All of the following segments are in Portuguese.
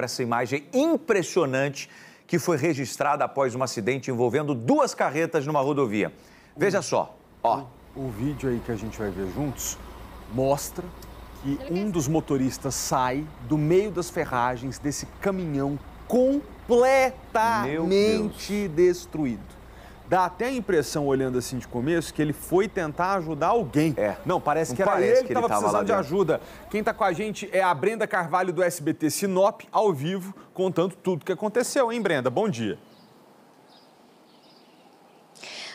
para essa imagem impressionante que foi registrada após um acidente envolvendo duas carretas numa rodovia. Veja só, ó. O, o vídeo aí que a gente vai ver juntos mostra que um dos motoristas sai do meio das ferragens desse caminhão completamente destruído. Dá até a impressão, olhando assim de começo, que ele foi tentar ajudar alguém. É. Não, parece Não que era parece ele que estava precisando de ajuda. Quem está com a gente é a Brenda Carvalho do SBT Sinop, ao vivo, contando tudo o que aconteceu, hein, Brenda? Bom dia.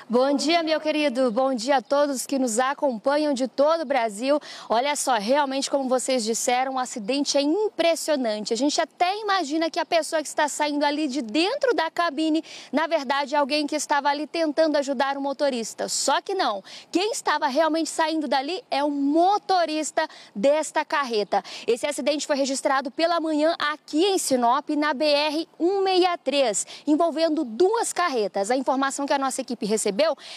Bom dia, meu querido. Bom dia a todos que nos acompanham de todo o Brasil. Olha só, realmente, como vocês disseram, o um acidente é impressionante. A gente até imagina que a pessoa que está saindo ali de dentro da cabine, na verdade, é alguém que estava ali tentando ajudar o motorista. Só que não. Quem estava realmente saindo dali é o motorista desta carreta. Esse acidente foi registrado pela manhã aqui em Sinop, na BR-163, envolvendo duas carretas. A informação que a nossa equipe recebeu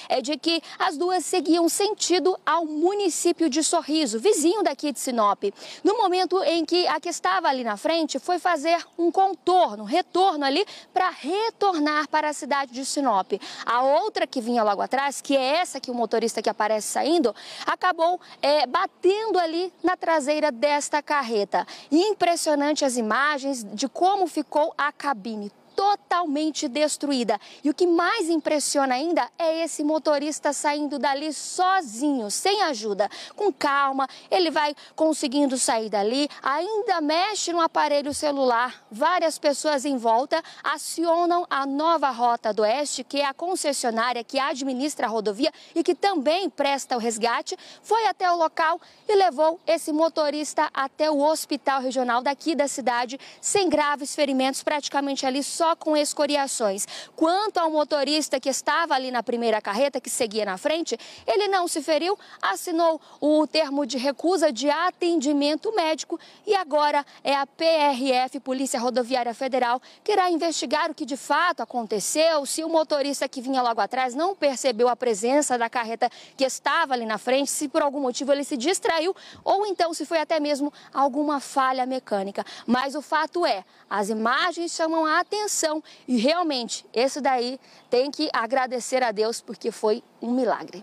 é de que as duas seguiam sentido ao município de Sorriso, vizinho daqui de Sinop. No momento em que a que estava ali na frente foi fazer um contorno, um retorno ali para retornar para a cidade de Sinop. A outra que vinha logo atrás, que é essa que o motorista que aparece saindo, acabou é, batendo ali na traseira desta carreta. impressionante as imagens de como ficou a cabine totalmente destruída. E o que mais impressiona ainda é esse motorista saindo dali sozinho, sem ajuda, com calma. Ele vai conseguindo sair dali, ainda mexe no aparelho celular. Várias pessoas em volta acionam a nova Rota do Oeste, que é a concessionária que administra a rodovia e que também presta o resgate. Foi até o local e levou esse motorista até o hospital regional daqui da cidade, sem graves ferimentos, praticamente ali só só com escoriações, quanto ao motorista que estava ali na primeira carreta, que seguia na frente, ele não se feriu, assinou o termo de recusa de atendimento médico e agora é a PRF, Polícia Rodoviária Federal, que irá investigar o que de fato aconteceu, se o motorista que vinha logo atrás não percebeu a presença da carreta que estava ali na frente, se por algum motivo ele se distraiu ou então se foi até mesmo alguma falha mecânica. Mas o fato é, as imagens chamam a atenção e realmente, isso daí tem que agradecer a Deus porque foi um milagre.